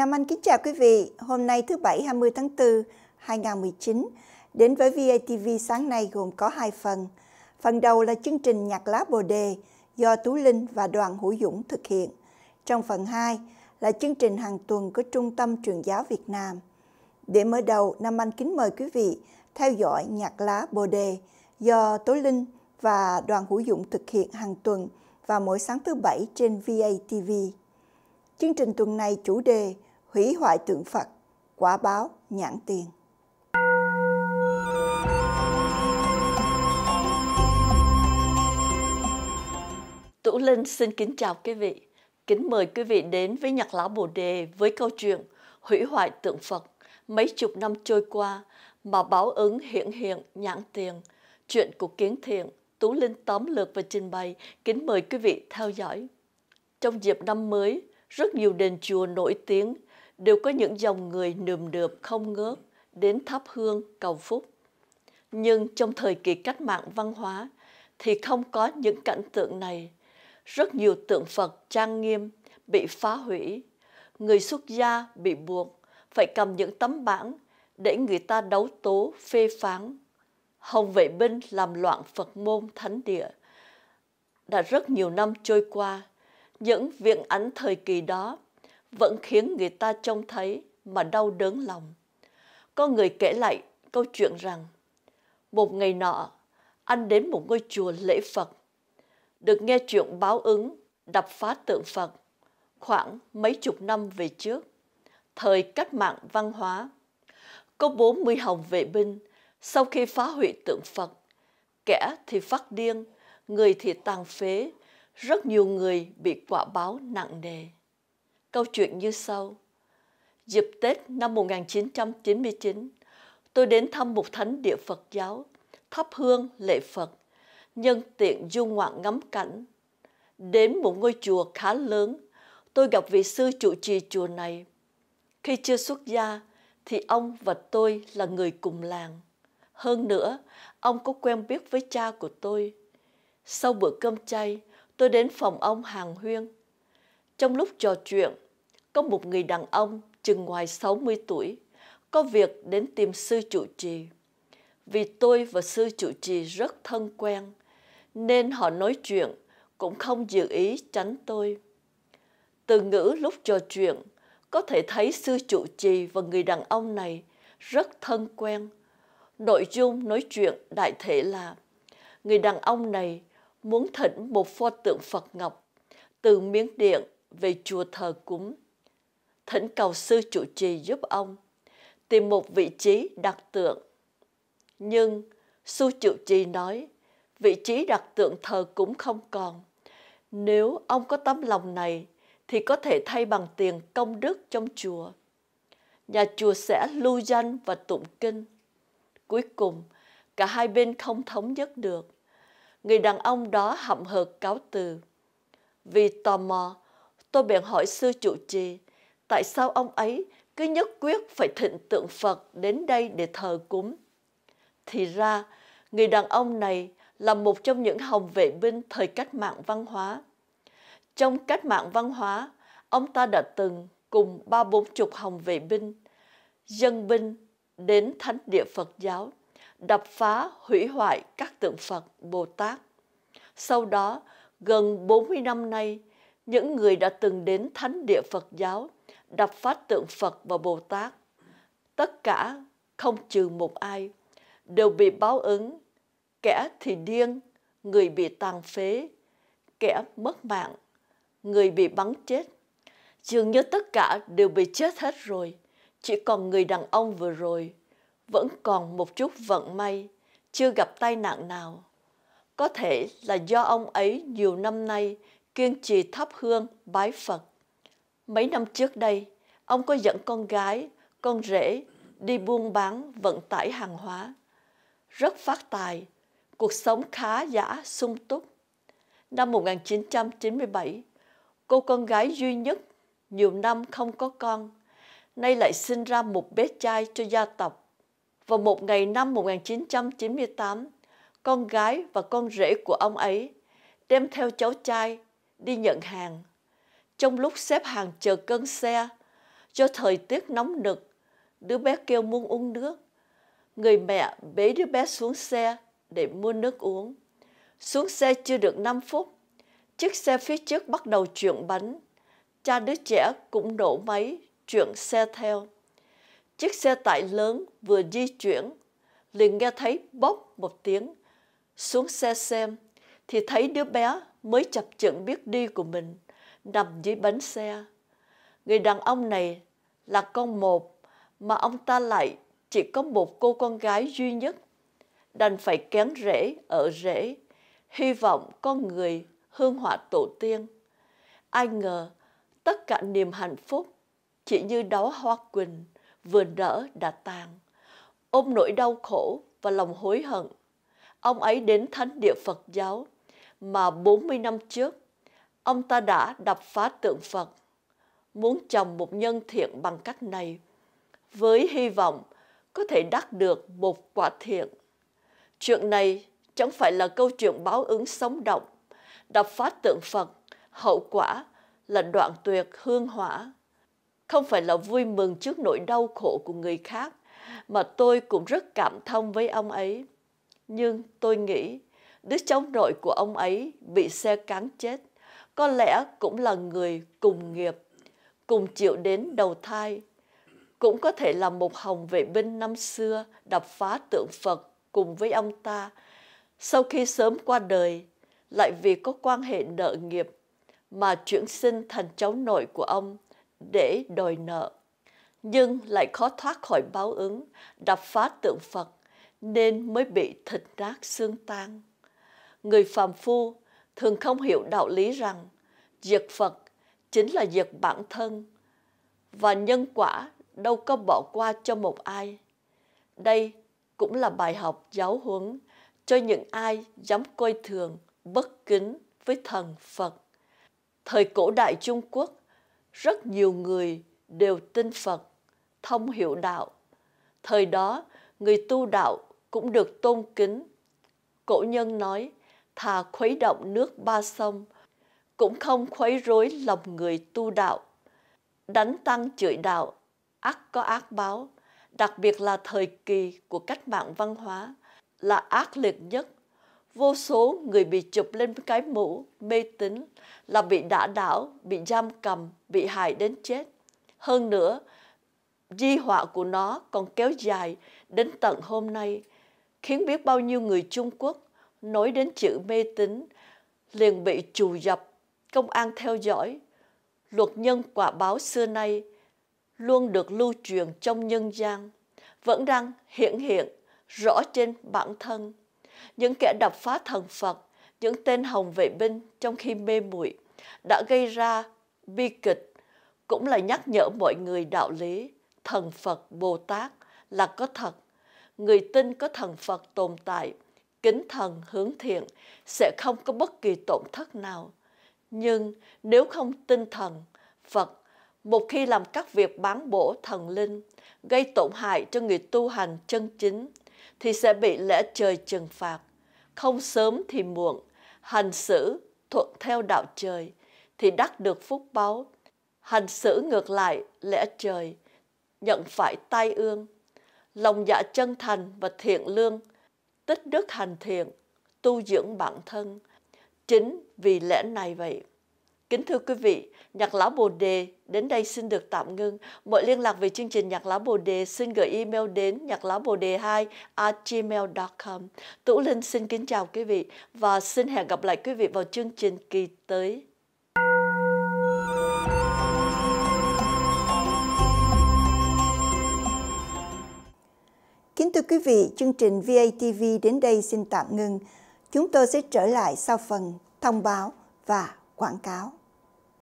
Nam Anh kính chào quý vị. Hôm nay thứ Bảy 20 tháng 4, 2019. Đến với VATV sáng nay gồm có hai phần. Phần đầu là chương trình Nhạc lá Bồ Đề do Tú Linh và Đoàn Hữu Dũng thực hiện. Trong phần 2 là chương trình hàng tuần của Trung tâm Truyền giáo Việt Nam. Để mở đầu, Nam Anh kính mời quý vị theo dõi Nhạc lá Bồ Đề do Tố Linh và Đoàn Hữu Dũng thực hiện hàng tuần và mỗi sáng thứ Bảy trên VATV. Chương trình tuần này chủ đề hủy hoại tượng Phật, quả báo nhãn tiền. Tủ Linh xin kính chào quý vị. Kính mời quý vị đến với Nhạc Lão Bồ Đề với câu chuyện Hủy hoại tượng Phật. Mấy chục năm trôi qua mà báo ứng hiện hiện nhãn tiền. Chuyện của Kiến Thiện, Tú Linh tóm lược và trình bày. Kính mời quý vị theo dõi. Trong dịp năm mới, rất nhiều đền chùa nổi tiếng đều có những dòng người nườm nượp không ngớt đến thắp hương cầu phúc. Nhưng trong thời kỳ cách mạng văn hóa thì không có những cảnh tượng này. Rất nhiều tượng Phật trang nghiêm bị phá hủy, người xuất gia bị buộc phải cầm những tấm bảng để người ta đấu tố phê phán. Hồng Vệ Binh làm loạn Phật môn thánh địa. Đã rất nhiều năm trôi qua, những viễn ảnh thời kỳ đó vẫn khiến người ta trông thấy mà đau đớn lòng. Có người kể lại câu chuyện rằng, một ngày nọ, anh đến một ngôi chùa lễ Phật, được nghe chuyện báo ứng đập phá tượng Phật khoảng mấy chục năm về trước, thời cách mạng văn hóa. Có 40 hồng vệ binh, sau khi phá hủy tượng Phật, kẻ thì phát điên, người thì tàn phế, rất nhiều người bị quả báo nặng nề. Câu chuyện như sau. Dịp Tết năm 1999, tôi đến thăm một thánh địa Phật giáo, thắp hương lễ Phật, nhân tiện du ngoạn ngắm cảnh. Đến một ngôi chùa khá lớn, tôi gặp vị sư trụ trì chùa này. Khi chưa xuất gia, thì ông và tôi là người cùng làng. Hơn nữa, ông có quen biết với cha của tôi. Sau bữa cơm chay, tôi đến phòng ông hàng huyên trong lúc trò chuyện, có một người đàn ông chừng ngoài 60 tuổi có việc đến tìm sư trụ trì. Vì tôi và sư trụ trì rất thân quen, nên họ nói chuyện cũng không dự ý tránh tôi. Từ ngữ lúc trò chuyện, có thể thấy sư trụ trì và người đàn ông này rất thân quen. Nội dung nói chuyện đại thể là người đàn ông này muốn thỉnh một pho tượng Phật Ngọc từ miếng Điện về chùa thờ cúng, thỉnh cầu sư trụ trì giúp ông tìm một vị trí đặt tượng. Nhưng sư trụ trì nói vị trí đặt tượng thờ cúng không còn. Nếu ông có tấm lòng này thì có thể thay bằng tiền công đức trong chùa. Nhà chùa sẽ lưu danh và tụng kinh. Cuối cùng, cả hai bên không thống nhất được. Người đàn ông đó hậm hực cáo từ. Vì tò mò, Tôi bèn hỏi sư trụ trì, tại sao ông ấy cứ nhất quyết phải thịnh tượng Phật đến đây để thờ cúng? Thì ra, người đàn ông này là một trong những hồng vệ binh thời cách mạng văn hóa. Trong cách mạng văn hóa, ông ta đã từng cùng ba bốn chục hồng vệ binh, dân binh đến thánh địa Phật giáo, đập phá, hủy hoại các tượng Phật, Bồ Tát. Sau đó, gần 40 năm nay, những người đã từng đến thánh địa Phật giáo, đập phát tượng Phật và Bồ Tát. Tất cả, không trừ một ai, đều bị báo ứng. Kẻ thì điên, người bị tàn phế, kẻ mất mạng, người bị bắn chết. Dường như tất cả đều bị chết hết rồi, chỉ còn người đàn ông vừa rồi, vẫn còn một chút vận may, chưa gặp tai nạn nào. Có thể là do ông ấy nhiều năm nay kiên trì thắp hương bái Phật. Mấy năm trước đây, ông có dẫn con gái, con rể đi buôn bán vận tải hàng hóa. Rất phát tài, cuộc sống khá giả sung túc. Năm 1997, cô con gái duy nhất nhiều năm không có con, nay lại sinh ra một bé trai cho gia tộc. Vào một ngày năm 1998, con gái và con rể của ông ấy đem theo cháu trai đi nhận hàng. Trong lúc xếp hàng chờ cân xe, do thời tiết nóng nực, đứa bé kêu muốn uống nước. Người mẹ bế đứa bé xuống xe để mua nước uống. Xuống xe chưa được 5 phút, chiếc xe phía trước bắt đầu chuyển bánh. Cha đứa trẻ cũng nổ máy, chuyển xe theo. Chiếc xe tải lớn vừa di chuyển, liền nghe thấy bốc một tiếng. Xuống xe xem, thì thấy đứa bé mới chập chững biết đi của mình nằm dưới bánh xe. Người đàn ông này là con một mà ông ta lại chỉ có một cô con gái duy nhất. Đành phải kén rễ ở rễ, hy vọng con người hương hỏa tổ tiên. Ai ngờ tất cả niềm hạnh phúc chỉ như đóa hoa quỳnh vừa nở đã tàn. Ôm nỗi đau khổ và lòng hối hận, ông ấy đến thánh địa Phật giáo mà 40 năm trước, ông ta đã đập phá tượng Phật, muốn chồng một nhân thiện bằng cách này, với hy vọng có thể đắc được một quả thiện. Chuyện này chẳng phải là câu chuyện báo ứng sống động, đập phá tượng Phật, hậu quả là đoạn tuyệt hương hỏa. Không phải là vui mừng trước nỗi đau khổ của người khác, mà tôi cũng rất cảm thông với ông ấy. Nhưng tôi nghĩ đứa cháu nội của ông ấy bị xe cán chết, có lẽ cũng là người cùng nghiệp, cùng chịu đến đầu thai. Cũng có thể là một hồng vệ binh năm xưa đập phá tượng Phật cùng với ông ta. Sau khi sớm qua đời, lại vì có quan hệ nợ nghiệp mà chuyển sinh thành cháu nội của ông để đòi nợ. Nhưng lại khó thoát khỏi báo ứng, đập phá tượng Phật nên mới bị thịt nát xương tan người phàm phu thường không hiểu đạo lý rằng diệt Phật chính là diệt bản thân và nhân quả đâu có bỏ qua cho một ai. Đây cũng là bài học giáo huấn cho những ai dám coi thường, bất kính với thần Phật. Thời cổ đại Trung Quốc, rất nhiều người đều tin Phật, thông hiểu đạo. Thời đó, người tu đạo cũng được tôn kính. Cổ nhân nói, thà khuấy động nước ba sông, cũng không khuấy rối lòng người tu đạo. Đánh tăng chửi đạo, ác có ác báo, đặc biệt là thời kỳ của cách mạng văn hóa, là ác liệt nhất. Vô số người bị chụp lên cái mũ, mê tín là bị đả đảo, bị giam cầm, bị hại đến chết. Hơn nữa, di họa của nó còn kéo dài đến tận hôm nay, khiến biết bao nhiêu người Trung Quốc nói đến chữ mê tín liền bị trù dập, công an theo dõi. Luật nhân quả báo xưa nay luôn được lưu truyền trong nhân gian, vẫn đang hiện hiện rõ trên bản thân. Những kẻ đập phá thần Phật, những tên hồng vệ binh trong khi mê muội đã gây ra bi kịch, cũng là nhắc nhở mọi người đạo lý thần Phật Bồ Tát là có thật. Người tin có thần Phật tồn tại kính thần hướng thiện sẽ không có bất kỳ tổn thất nào. Nhưng nếu không tinh thần, Phật một khi làm các việc bán bổ thần linh, gây tổn hại cho người tu hành chân chính, thì sẽ bị lẽ trời trừng phạt. Không sớm thì muộn, hành xử thuận theo đạo trời, thì đắc được phúc báu. Hành xử ngược lại lẽ trời, nhận phải tai ương. Lòng dạ chân thành và thiện lương tích đức hành thiện, tu dưỡng bản thân. Chính vì lẽ này vậy. Kính thưa quý vị, Nhạc Lão Bồ Đề đến đây xin được tạm ngưng. Mọi liên lạc về chương trình Nhạc Lão Bồ Đề xin gửi email đến nhạc lão bồ đề 2 gmail.com. Tủ Linh xin kính chào quý vị và xin hẹn gặp lại quý vị vào chương trình kỳ tới. Thưa quý vị, chương trình VATV đến đây xin tạm ngưng. Chúng tôi sẽ trở lại sau phần thông báo và quảng cáo.